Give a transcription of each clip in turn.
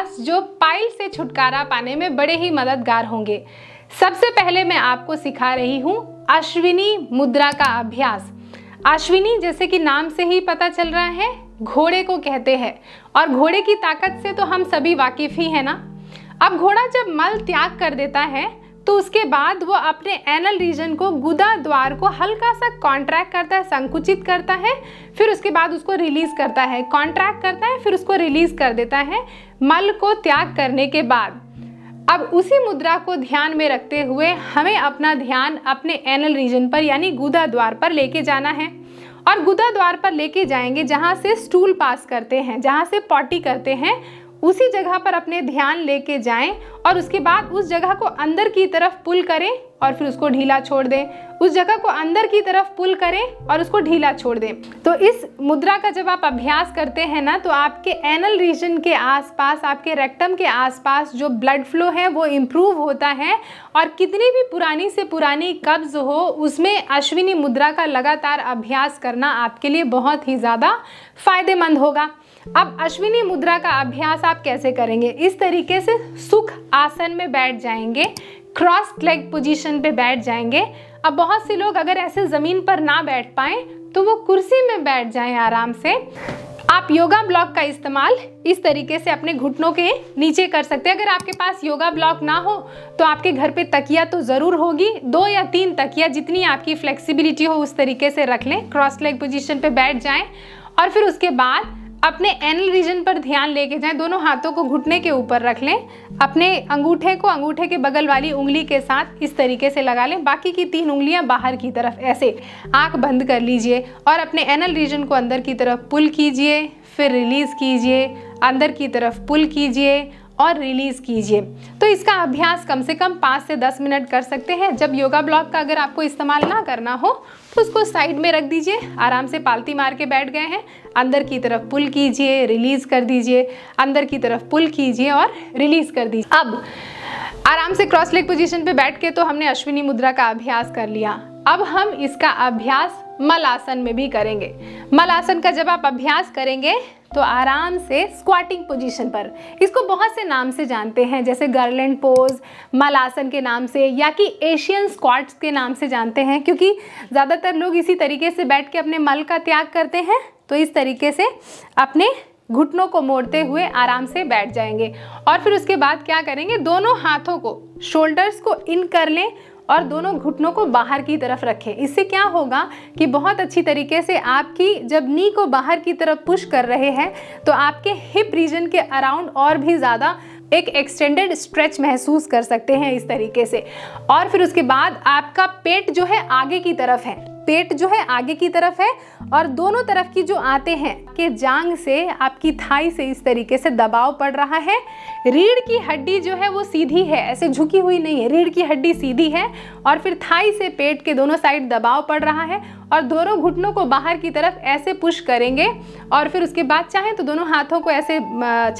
अभ्यास जो पाइल से छुटकारा पाने में बड़े ही मददगार होंगे सबसे पहले मैं आपको सिखा रही हूँ अश्विनी मुद्रा का अभ्यास अश्विनी जैसे कि नाम से ही पता चल रहा है घोड़े को कहते हैं और घोड़े की ताकत से तो हम सभी वाकिफ ही हैं ना अब घोड़ा जब मल त्याग कर देता है तो उसके बाद वो अपने एनल रीजन को गुदा द्वार को हल्का सा कॉन्ट्रैक्ट करता है संकुचित करता है फिर उसके बाद उसको रिलीज करता है कॉन्ट्रैक्ट करता है फिर उसको रिलीज कर देता है मल को त्याग करने के बाद अब उसी मुद्रा को ध्यान में रखते हुए हमें अपना ध्यान अपने एनल रीजन पर यानी गुदा द्वार पर लेके जाना है और गुदा द्वार पर लेके जाएंगे जहाँ से स्टूल पास करते हैं जहाँ से पॉटी करते हैं उसी जगह पर अपने ध्यान लेके जाएं और उसके बाद उस जगह को अंदर की तरफ पुल करें और फिर उसको ढीला छोड़ दें उस जगह को अंदर की तरफ पुल करें और उसको ढीला छोड़ दें तो इस मुद्रा का जब आप अभ्यास करते हैं ना तो आपके एनल रीजन के आसपास आपके रेक्टम के आसपास जो ब्लड फ्लो है वो इम्प्रूव होता है और कितनी भी पुरानी से पुरानी कब्ज़ हो उसमें अश्विनी मुद्रा का लगातार अभ्यास करना आपके लिए बहुत ही ज़्यादा फ़ायदेमंद होगा अब अश्विनी मुद्रा का अभ्यास आप कैसे करेंगे इस तरीके से सुख आसन में बैठ जाएंगे क्रॉस लेग पोजीशन पे बैठ जाएंगे अब बहुत से लोग अगर ऐसे ज़मीन पर ना बैठ पाए तो वो कुर्सी में बैठ जाएं आराम से आप योगा ब्लॉक का इस्तेमाल इस तरीके से अपने घुटनों के नीचे कर सकते हैं अगर आपके पास योगा ब्लॉक ना हो तो आपके घर पे तकिया तो ज़रूर होगी दो या तीन तकिया जितनी आपकी फ्लेक्सिबिलिटी हो उस तरीके से रख लें क्रॉस लेग पोजीशन पे बैठ जाएं और फिर उसके बाद अपने एनल रीजन पर ध्यान लेके जाएं दोनों हाथों को घुटने के ऊपर रख लें अपने अंगूठे को अंगूठे के बगल वाली उंगली के साथ इस तरीके से लगा लें बाकी की तीन उंगलियां बाहर की तरफ ऐसे आंख बंद कर लीजिए और अपने एनल रीजन को अंदर की तरफ पुल कीजिए फिर रिलीज़ कीजिए अंदर की तरफ पुल कीजिए और रिलीज़ कीजिए तो इसका अभ्यास कम से कम पाँच से दस मिनट कर सकते हैं जब योगा ब्लॉक का अगर आपको इस्तेमाल ना करना हो तो उसको साइड में रख दीजिए आराम से पालती मार के बैठ गए हैं अंदर की तरफ पुल कीजिए रिलीज़ कर दीजिए अंदर की तरफ पुल कीजिए और रिलीज़ कर दीजिए अब आराम से क्रॉस लेग पोजीशन पे बैठ के तो हमने अश्विनी मुद्रा का अभ्यास कर लिया अब हम इसका अभ्यास मलासन में भी करेंगे मलासन का जब आप अभ्यास करेंगे तो आराम से स्क्वाटिंग पोजीशन पर इसको बहुत से नाम से जानते हैं जैसे गर्लैंड पोज मलासन के नाम से या कि एशियन स्क्वाट्स के नाम से जानते हैं क्योंकि ज़्यादातर लोग इसी तरीके से बैठ के अपने मल का त्याग करते हैं तो इस तरीके से अपने घुटनों को मोड़ते हुए आराम से बैठ जाएंगे और फिर उसके बाद क्या करेंगे दोनों हाथों को शोल्डर्स को इन कर लें और दोनों घुटनों को बाहर की तरफ रखें इससे क्या होगा कि बहुत अच्छी तरीके से आपकी जब नी को बाहर की तरफ पुश कर रहे हैं तो आपके हिप रीजन के अराउंड और भी ज़्यादा एक एक्सटेंडेड स्ट्रेच महसूस कर सकते हैं इस तरीके से और फिर उसके बाद आपका पेट जो है आगे की तरफ है पेट जो है आगे की तरफ है और दोनों तरफ की जो आते हैं के जांग से आपकी थाई से इस तरीके से दबाव पड़ रहा है रीढ़ की हड्डी जो है वो सीधी है ऐसे झुकी हुई नहीं है रीढ़ की हड्डी सीधी है और फिर थाई से पेट के दोनों साइड दबाव पड़ रहा है और दोनों घुटनों को बाहर की तरफ ऐसे पुश करेंगे और फिर उसके बाद चाहें तो दोनों हाथों को ऐसे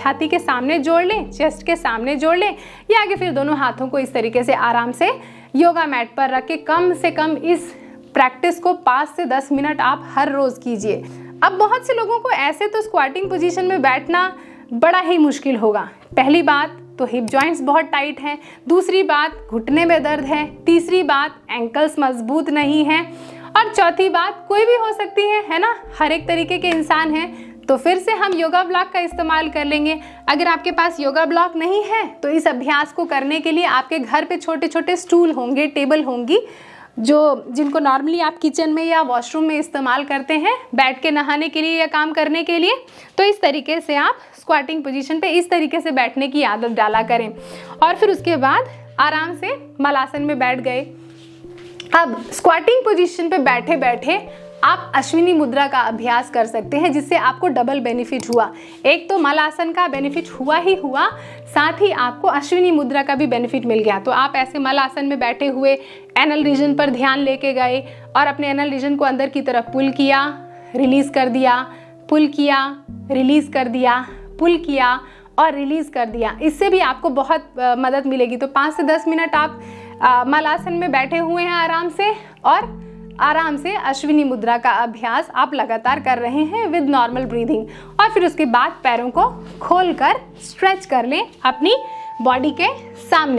छाती के सामने जोड़ लें चेस्ट के सामने जोड़ लें या आगे फिर दोनों हाथों को इस तरीके से आराम से योगा मैट पर रख के कम से कम इस प्रैक्टिस को पाँच से दस मिनट आप हर रोज़ कीजिए अब बहुत से लोगों को ऐसे तो स्क्वाटिंग पोजीशन में बैठना बड़ा ही मुश्किल होगा पहली बात तो हिप जॉइंट्स बहुत टाइट हैं दूसरी बात घुटने में दर्द है तीसरी बात एंकल्स मजबूत नहीं हैं और चौथी बात कोई भी हो सकती है है ना हर एक तरीके के इंसान हैं तो फिर से हम योगा ब्लॉक का इस्तेमाल कर लेंगे अगर आपके पास योगा ब्लॉक नहीं है तो इस अभ्यास को करने के लिए आपके घर पे छोटे छोटे स्टूल होंगे टेबल होंगी जो जिनको नॉर्मली आप किचन में या वॉशरूम में इस्तेमाल करते हैं बैठ के नहाने के लिए या काम करने के लिए तो इस तरीके से आप स्क्वाटिंग पोजीशन पे इस तरीके से बैठने की आदत डाला करें और फिर उसके बाद आराम से मलासन में बैठ गए अब स्क्वाटिंग पोजीशन पे बैठे बैठे आप अश्विनी मुद्रा का अभ्यास कर सकते हैं जिससे आपको डबल बेनिफिट हुआ एक तो मलासन का बेनिफिट हुआ ही हुआ साथ ही आपको अश्विनी मुद्रा का भी बेनिफिट मिल गया तो आप ऐसे मलासन में बैठे हुए एनल रीजन पर ध्यान लेके गए और अपने एनल रीजन को अंदर की तरफ पुल किया रिलीज़ कर दिया पुल किया रिलीज़ कर दिया पुल किया और रिलीज़ कर दिया इससे भी आपको बहुत मदद मिलेगी तो पाँच से दस मिनट आप मलासन में बैठे हुए हैं आराम से और आराम से अश्विनी मुद्रा का अभ्यास आप लगातार कर रहे हैं विद नॉर्मल ब्रीदिंग और फिर उसके बाद पैरों को खोल कर स्ट्रेच कर लें अपनी बॉडी के सामने